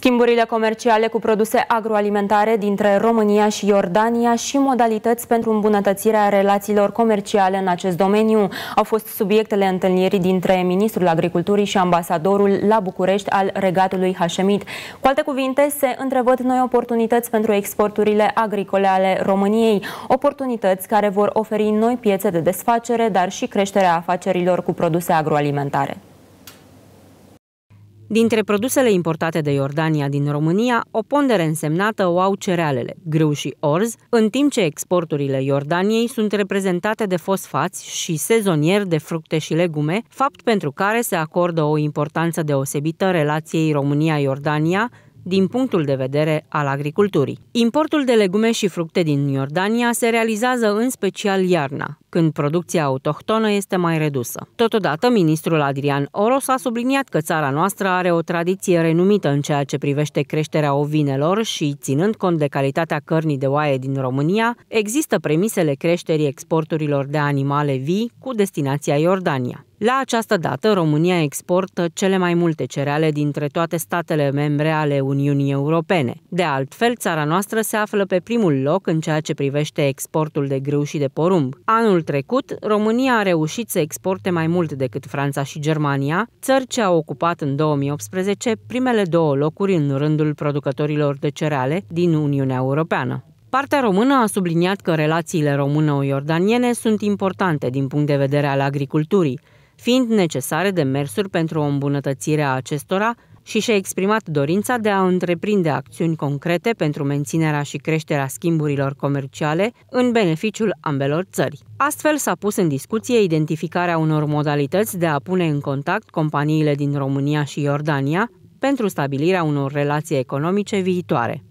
Schimburile comerciale cu produse agroalimentare dintre România și Iordania și modalități pentru îmbunătățirea relațiilor comerciale în acest domeniu au fost subiectele întâlnirii dintre Ministrul Agriculturii și ambasadorul la București al Regatului Hașemit. Cu alte cuvinte, se întrebăt noi oportunități pentru exporturile agricole ale României, oportunități care vor oferi noi piețe de desfacere, dar și creșterea afacerilor cu produse agroalimentare. Dintre produsele importate de Iordania din România, o pondere însemnată o au cerealele, grâu și orz, în timp ce exporturile Iordaniei sunt reprezentate de fosfați și sezonier de fructe și legume, fapt pentru care se acordă o importanță deosebită relației România-Iordania, din punctul de vedere al agriculturii. Importul de legume și fructe din Iordania se realizează în special iarna, când producția autohtonă este mai redusă. Totodată, ministrul Adrian Oros a subliniat că țara noastră are o tradiție renumită în ceea ce privește creșterea ovinelor și, ținând cont de calitatea cărnii de oaie din România, există premisele creșterii exporturilor de animale vii cu destinația Iordania. La această dată, România exportă cele mai multe cereale dintre toate statele membre ale Uniunii Europene. De altfel, țara noastră se află pe primul loc în ceea ce privește exportul de grâu și de porumb. Anul trecut, România a reușit să exporte mai mult decât Franța și Germania, țări ce au ocupat în 2018 primele două locuri în rândul producătorilor de cereale din Uniunea Europeană. Partea română a subliniat că relațiile româno-iordaniene sunt importante din punct de vedere al agriculturii, fiind necesare demersuri pentru o îmbunătățire a acestora, și și-a exprimat dorința de a întreprinde acțiuni concrete pentru menținerea și creșterea schimburilor comerciale în beneficiul ambelor țări. Astfel s-a pus în discuție identificarea unor modalități de a pune în contact companiile din România și Iordania pentru stabilirea unor relații economice viitoare.